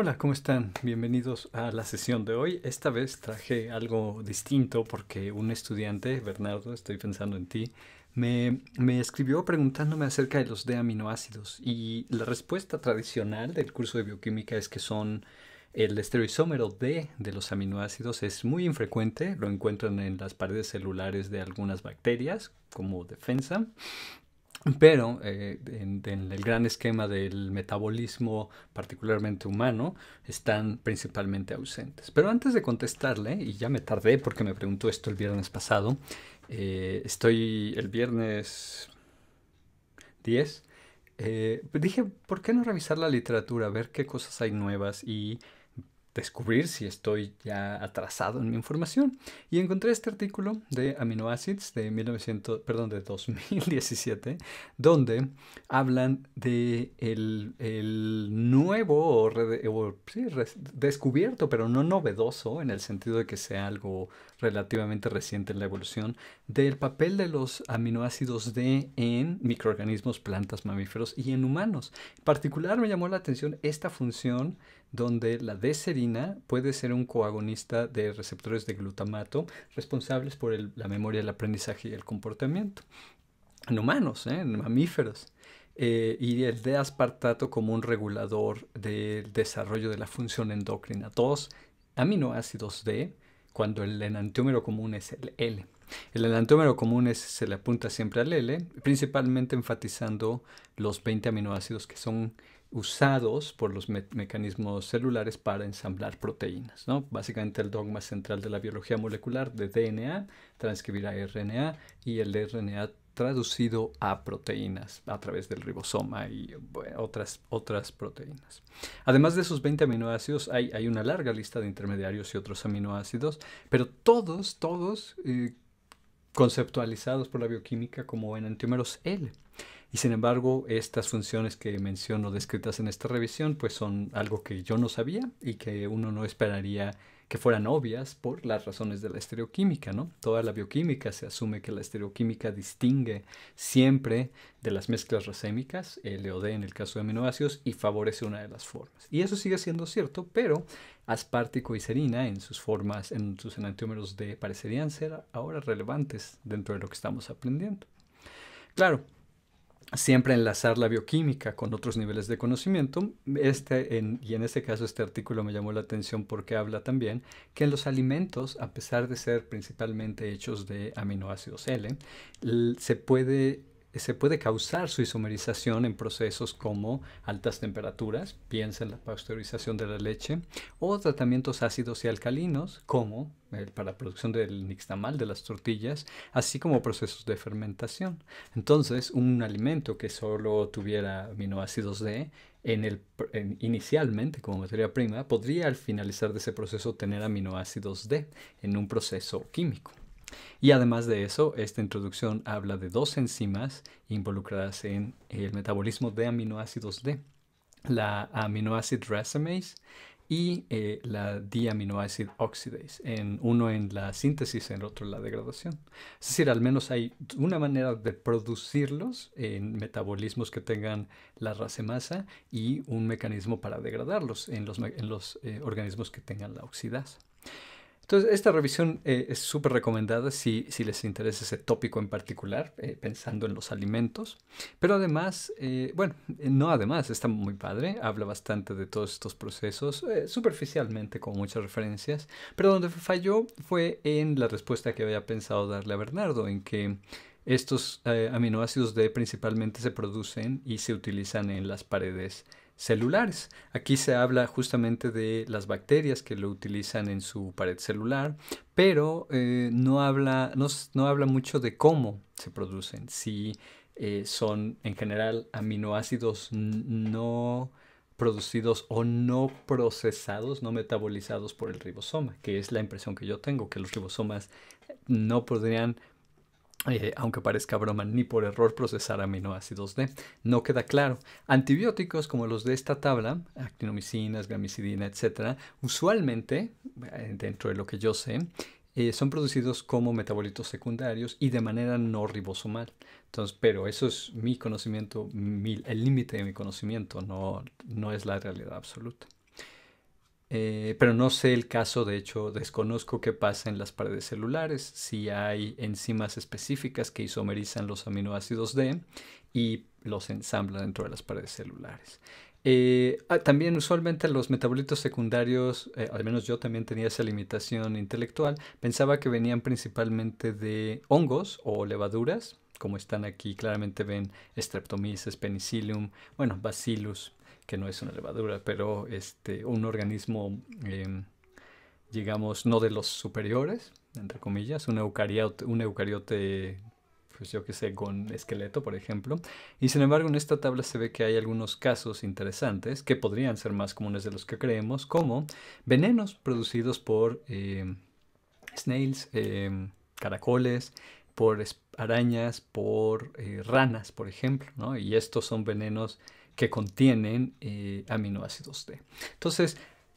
Hola, ¿cómo están? Bienvenidos a la sesión de hoy. Esta vez traje algo distinto porque un estudiante, Bernardo, estoy pensando en ti, me, escribió preguntándome acerca de los de aminoácidos y la respuesta tradicional del curso de bioquímica es que son el estereoisómero D de los aminoácidos es muy infrecuente, lo encuentran en las paredes celulares de algunas bacterias como defensa, pero eh, en, el gran esquema del metabolismo particularmente humano están principalmente ausentes. Pero antes de contestarle, y ya me tardé porque me preguntó esto el viernes pasado, eh, estoy el viernes 10, eh, dije, ¿por qué no revisar la literatura, ver qué cosas hay nuevas y descubrir si estoy ya atrasado en mi información. Y encontré este artículo de aminoácidos de, 1900, perdón, de 2017, donde hablan de el, nuevo descubierto, pero no novedoso, en el sentido de que sea algo relativamente reciente en la evolución, del papel de los aminoácidos D en microorganismos, plantas, mamíferos y en humanos. En particular me llamó la atención esta función donde la D-serina puede ser un coagonista de receptores de glutamato responsables por la memoria, el aprendizaje y el comportamiento. En humanos, ¿eh? en mamíferos. Eh, y el de aspartato como un regulador del desarrollo de la función endocrina. Dos aminoácidos D, cuando el enantiómero común es el L. El enantiómero común se le apunta siempre al L, principalmente enfatizando los 20 aminoácidos que son usados por los mecanismos celulares para ensamblar proteínas. Básicamente el dogma central de la biología molecular de DNA, transcribir a RNA y el RNA traducido a proteínas a través del ribosoma y otras, otras proteínas. Además de esos 20 aminoácidos, hay, una larga lista de intermediarios y otros aminoácidos, pero todos, todos eh, conceptualizados por la bioquímica como enantiómeros L. Y sin embargo, estas funciones que menciono descritas en esta revisión, pues son algo que yo no sabía y que uno no esperaría que fueran obvias por las razones de la estereoquímica, ¿no? Toda la bioquímica se asume que la estereoquímica distingue siempre de las mezclas racémicas, LOD e en el caso de aminoácidos, y favorece una de las formas. Y eso sigue siendo cierto, pero aspartico y serina en sus formas, en sus enantiómeros D, parecerían ser ahora relevantes dentro de lo que estamos aprendiendo. Claro, siempre enlazar la bioquímica con otros niveles de conocimiento. Este, en, y en este caso este artículo me llamó la atención porque habla también que los alimentos, a pesar de ser principalmente hechos de aminoácidos L, se puede se puede causar su isomerización en procesos como altas temperaturas, piensa en la pasteurización de la leche, o tratamientos ácidos y alcalinos, como para la producción del nixtamal de las tortillas, así como procesos de fermentación. Entonces, un alimento que solo tuviera aminoácidos D inicialmente como materia prima podría al finalizar de ese proceso tener aminoácidos D en un proceso químico. Y además de eso, esta introducción habla de dos enzimas involucradas en el metabolismo de aminoácidos D, la aminoacid racemase y eh, la diaminoacid oxidase, en uno en la síntesis, en el otro en la degradación. Es decir, al menos hay una manera de producirlos en metabolismos que tengan la racemasa y un mecanismo para degradarlos en los, eh, organismos que tengan la oxidasa. Entonces, esta revisión eh, es súper recomendada si, les interesa ese tópico en particular, eh, pensando en los alimentos. Pero además, eh, bueno, no además, está muy padre, habla bastante de todos estos procesos, superficialmente con muchas referencias, pero donde falló fue en la respuesta que había pensado darle a Bernardo, en que estos aminoácidos D principalmente se producen y se utilizan en las paredes celulares. Aquí se habla justamente de las bacterias que lo utilizan en su pared celular, pero eh, no, habla, no, habla mucho de cómo se producen, si eh, son en general aminoácidos no producidos o no procesados, no metabolizados por el ribosoma, que es la impresión que yo tengo, que los ribosomas no podrían eh, aunque parezca broma, ni por error procesar aminoácidos D. No queda claro. Antibióticos como los de esta tabla, actinomicinas, gamicidina, etc., usualmente, eh, dentro de lo que yo sé, eh, son producidos como metabolitos secundarios y de manera no ribosomal. Entonces, pero eso es mi conocimiento, el límite de mi conocimiento, no, no es la realidad absoluta. Eh, pero no sé el caso, de hecho, desconozco qué pasa en las paredes celulares, si hay enzimas específicas que isomerizan los aminoácidos D y los ensamblan dentro de las paredes celulares. Eh, ah, también usualmente los metabolitos secundarios, eh, al menos yo también tenía esa limitación intelectual, pensaba que venían principalmente de hongos o levaduras, como están aquí, claramente ven Streptomyces, Penicillium, bueno, Bacillus, que no es una levadura, pero este, un organismo, em, digamos, no de los superiores, entre comillas, un eucariote, un eucariote pues yo qué sé, con esqueleto, por ejemplo. Y sin embargo, en esta tabla se ve que hay algunos casos interesantes que podrían ser más comunes de los que creemos, como venenos producidos por em, snails, em, caracoles, por arañas, por eh, ranas, por ejemplo, Y estos son venenos que contienen eh, aminoácidos D. Entonces,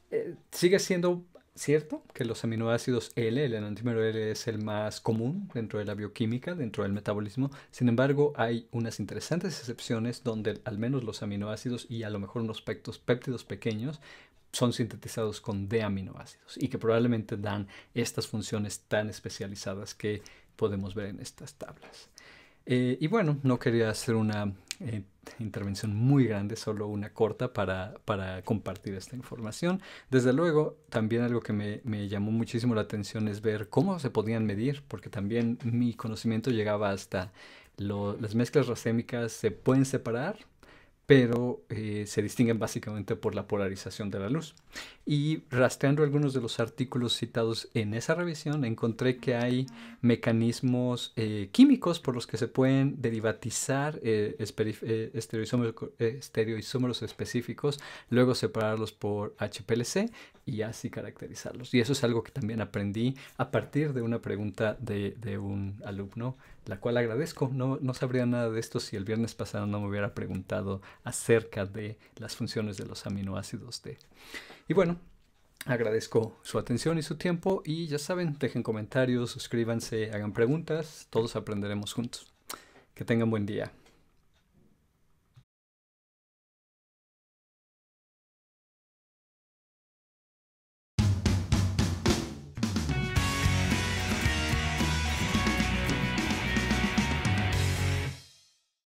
eh, sigue siendo cierto que los aminoácidos L, el enantímero L es el más común dentro de la bioquímica, dentro del metabolismo. Sin embargo, hay unas interesantes excepciones donde al menos los aminoácidos y a lo mejor unos pectos, péptidos pequeños son sintetizados con D-aminoácidos y que probablemente dan estas funciones tan especializadas que podemos ver en estas tablas. Eh, y bueno, no quería hacer una eh, intervención muy grande, solo una corta para, compartir esta información. Desde luego, también algo que me, llamó muchísimo la atención es ver cómo se podían medir, porque también mi conocimiento llegaba hasta las mezclas racémicas se pueden separar, pero eh, se distinguen básicamente por la polarización de la luz. Y rastreando algunos de los artículos citados en esa revisión, encontré que hay mecanismos eh, químicos por los que se pueden derivatizar eh, estereoisómeros, específicos, luego separarlos por HPLC y así caracterizarlos. Y eso es algo que también aprendí a partir de una pregunta de, de un alumno la cual agradezco. No, sabría nada de esto si el viernes pasado no me hubiera preguntado acerca de las funciones de los aminoácidos D. Y bueno, agradezco su atención y su tiempo y ya saben, dejen comentarios, suscríbanse, hagan preguntas, todos aprenderemos juntos. Que tengan buen día.